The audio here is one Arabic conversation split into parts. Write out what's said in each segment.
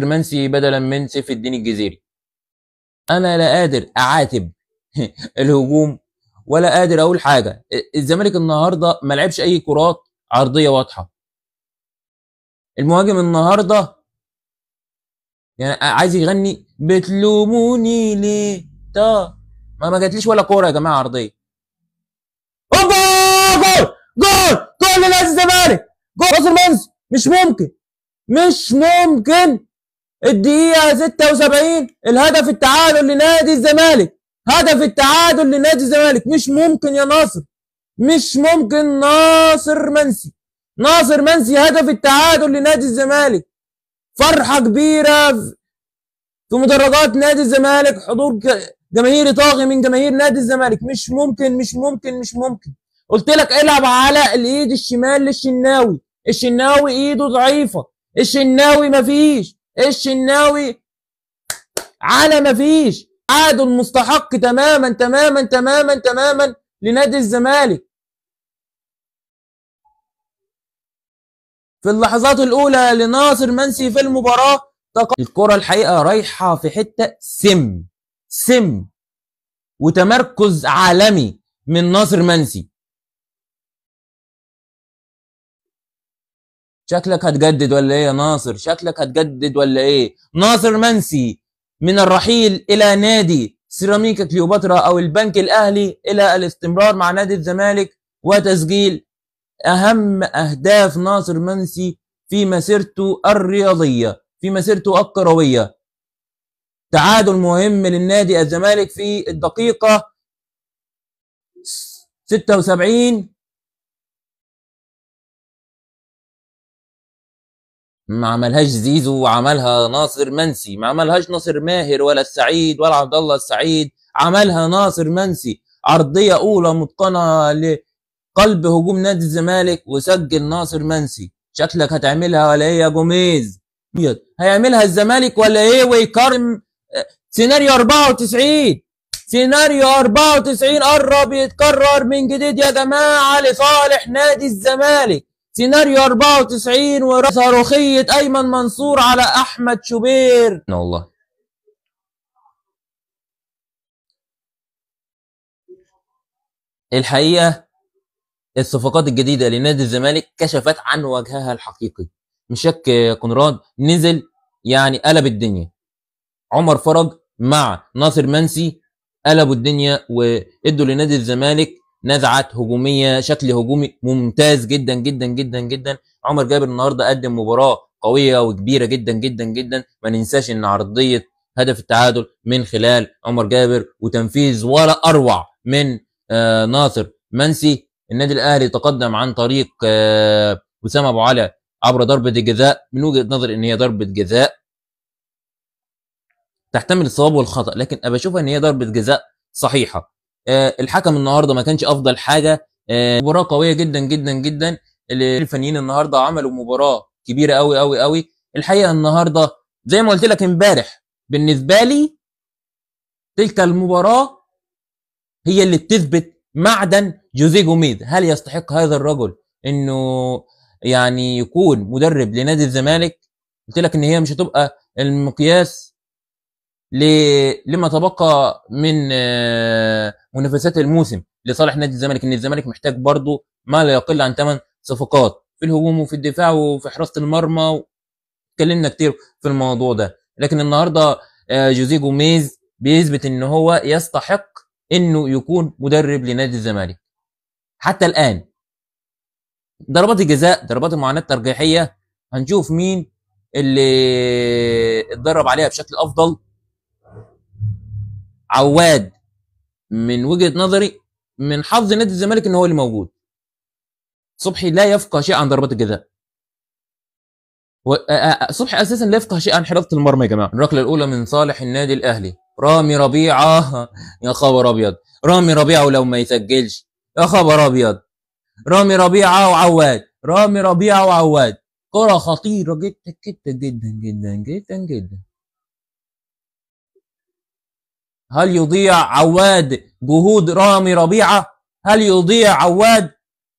السوبرمانسي بدلا من سيف الدين الجزيري انا لا قادر اعاتب الهجوم ولا قادر اقول حاجه الزمالك النهارده ما لعبش اي كرات عرضيه واضحه المهاجم النهارده يعني عايز يغني بتلوموني ليه تا ما ما جاتليش ولا كوره يا جماعه عرضيه جول جول جول لنادي الزمالك جول مش ممكن مش ممكن الدقيقة 76 الهدف التعادل لنادي الزمالك هدف التعادل لنادي الزمالك مش ممكن يا ناصر مش ممكن ناصر منسي ناصر منسي هدف التعادل لنادي الزمالك فرحة كبيرة في مدرجات نادي الزمالك حضور جماهيري طاغي من جماهير نادي الزمالك مش ممكن مش ممكن مش ممكن قلت لك العب على الايد الشمال للشناوي الشناوي ايده ضعيفة الشناوي مفيش الشناوي على ما فيش عاد المستحق تماما تماما تماما تماما لنادي الزمالك في اللحظات الأولى لناصر منسي في المباراة الكرة الحقيقة رايحة في حتة سم سم وتمركز عالمي من ناصر منسي شكلك هتجدد ولا ايه يا ناصر شكلك هتجدد ولا ايه ناصر منسي من الرحيل الى نادي سيراميكا كليوباترا او البنك الاهلي الى الاستمرار مع نادي الزمالك وتسجيل اهم اهداف ناصر منسي في مسيرته الرياضيه في مسيرته الكرويه تعادل مهم للنادي الزمالك في الدقيقه 76 ما عملهاش زيزو وعملها ناصر منسي ما عملهاش ناصر ماهر ولا السعيد ولا عبد الله السعيد عملها ناصر منسي عرضيه اولى متقنه لقلب هجوم نادي الزمالك وسجل ناصر منسي شكلك هتعملها ولا ايه يا جوميز هيعملها الزمالك ولا ايه ويكرم سيناريو 94 سيناريو 94 قرب يتكرر من جديد يا جماعه لصالح نادي الزمالك سيناريو 94 وصاروخية أيمن منصور على أحمد شوبير والله الحقيقة الصفقات الجديدة لنادي الزمالك كشفت عن وجهها الحقيقي مش شك كونراد نزل يعني قلب الدنيا عمر فرج مع ناصر منسي قلبوا الدنيا وادوا لنادي الزمالك نزعه هجوميه شكل هجومي ممتاز جدا جدا جدا جدا عمر جابر النهارده قدم مباراه قويه وكبيره جدا جدا جدا ما ننساش ان عرضيه هدف التعادل من خلال عمر جابر وتنفيذ ولا اروع من آه ناصر منسي النادي الاهلي تقدم عن طريق آه وسام ابو علي عبر ضربه جزاء من وجهه نظري ان هي ضربه جزاء تحتمل الصواب والخطا لكن ابى اشوفها ان هي ضربه جزاء صحيحه آه، الحكم النهارده ما كانش افضل حاجه آه، مباراه قويه جدا جدا جدا الفنيين النهارده عملوا مباراه كبيره قوي قوي قوي الحقيقه النهارده زي ما قلت لك امبارح بالنسبه لي تلك المباراه هي اللي بتثبت معدن جوزيه جوميز هل يستحق هذا الرجل انه يعني يكون مدرب لنادي الزمالك قلت لك ان هي مش هتبقى المقياس ل... لما تبقى من آه، منافسات الموسم لصالح نادي الزمالك ان الزمالك محتاج برضه ما لا يقل عن ثمان صفقات في الهجوم وفي الدفاع وفي حراسه المرمى اتكلمنا كتير في الموضوع ده لكن النهارده آه، جوزيه جوميز بيثبت ان هو يستحق انه يكون مدرب لنادي الزمالك حتى الان ضربات الجزاء ضربات المعاناه الترجيحيه هنشوف مين اللي اتدرب عليها بشكل افضل عواد من وجهه نظري من حظ نادي الزمالك ان هو اللي موجود صبحي لا يفقه شيء عن ضربات الجزاء صبحي اساسا لا يفقه شيء عن حراسه المرمى يا جماعه الركله الاولى من صالح النادي الاهلي رامي ربيعه يا خبر ابيض رامي ربيعه ولو ما يسجلش يا خبر ابيض رامي ربيعه وعواد رامي ربيعه وعواد كره خطيره جدا جدا جدا جدا جدا جدا هل يضيع عواد جهود رامي ربيعة هل يضيع عواد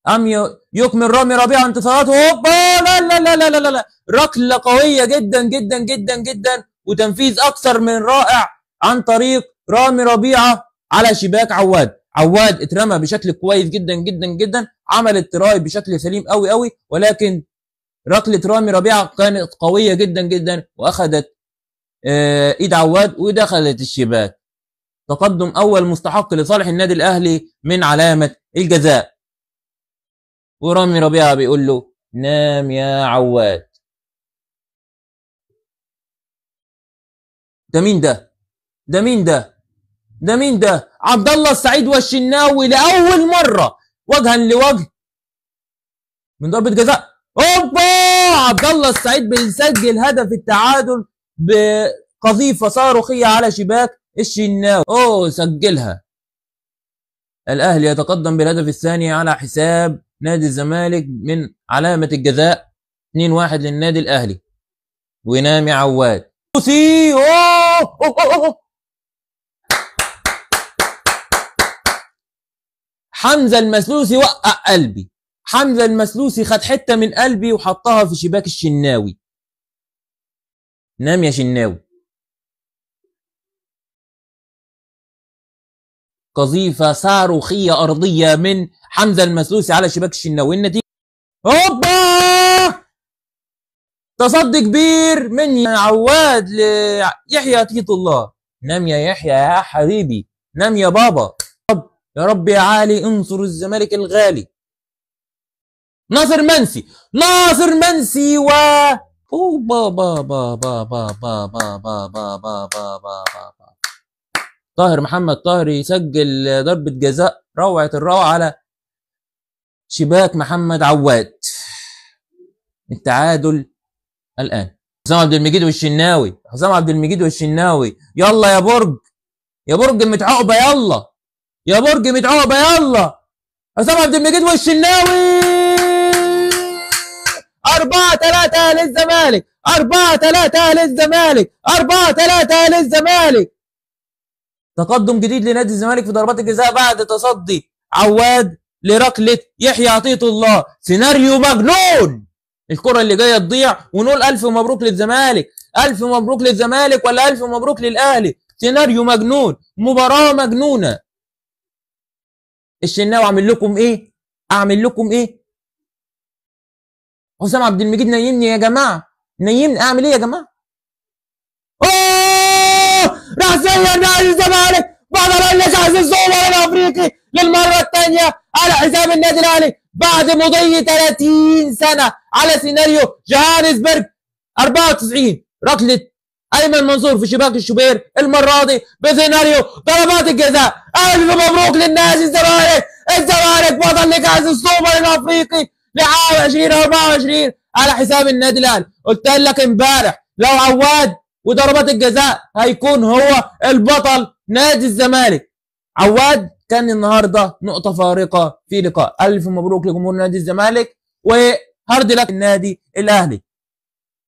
أم يكمل رامي ربيعة انتصاراته هوبا لا لا لا لا لا لا ركلة قوية جدا جدا جدا جدا وتنفيذ أكثر من رائع عن طريق رامي ربيعة على شباك عواد عواد اترمى بشكل كويس جدا جدا جدا عمل التراي بشكل سليم قوي قوي ولكن ركلة رامي ربيعة كانت قوية جدا جدا وأخذت آه، ايد عواد ودخلت الشباك تقدم أول مستحق لصالح النادي الأهلي من علامة الجزاء ورامي ربيعة بيقول له نام يا عواد ده مين ده ده مين ده ده مين ده عبد الله السعيد والشناوي لأول مرة وجها لوجه من ضربة جزاء اوبا عبد الله السعيد بيسجل هدف التعادل بقذيفه صاروخيه على شباك ايش الناوي اوه سجلها الاهلي يتقدم بالهدف الثاني على حساب نادي الزمالك من علامه الجزاء 2-1 للنادي الاهلي ونامي عواد سي حمزه المسلوسي وقع قلبي حمزه المسلوسي خد حته من قلبي وحطها في شباك الشناوي نام يا شناوي قذيفة صاروخية أرضية من حمزة المسلوسي على شباك الشناوي النتيجة هوبا تصدي كبير من عواد ليحيى تيت الله نام يا يحيى يا حبيبي نام يا بابا يا رب يا عالي انصر الزمالك الغالي ناصر منسي ناصر منسي و أوه بابا بابا بابا بابا بابا بابا بابا طاهر محمد طاهر يسجل ضربة جزاء روعة الروعة على شباك محمد عواد التعادل الآن حسام عبد المجيد والشناوي حسام عبد المجيد والشناوي يلا يا برج يا برج متعقبة يلا يا برج متعقبة يلا حسام عبد المجيد والشناوي 4 3 للزمالك 4 3 للزمالك 4 3 للزمالك تقدم جديد لنادي الزمالك في ضربات الجزاء بعد تصدي عواد لركله يحيى عطيه الله سيناريو مجنون الكره اللي جايه تضيع ونقول الف مبروك للزمالك الف مبروك للزمالك ولا الف مبروك للاهلي سيناريو مجنون مباراه مجنونه الشناوي عامل لكم ايه اعمل لكم ايه حسام عبد المجيد نيمني يا جماعه نيمني اعمل ايه يا جماعه نحسين نادي الزمالك بعد بلش عز الزوار الافريقي للمره الثانيه على حساب النادي الاهلي بعد مضي 30 سنه على سيناريو جوهانسبرغ 94 ركله ايمن منصور في شباك الشوبير المره دي بسيناريو ضربات الجزاء الف مبروك للنادي الزمالك الزمالك بطل لكاس السوبر الافريقي لعام 2024 على حساب النادي الاهلي قلت لك امبارح لو عواد وضربات الجزاء هيكون هو البطل نادي الزمالك عواد كان النهارده نقطه فارقه في لقاء الف مبروك لجمهور نادي الزمالك وهارد لك النادي الاهلي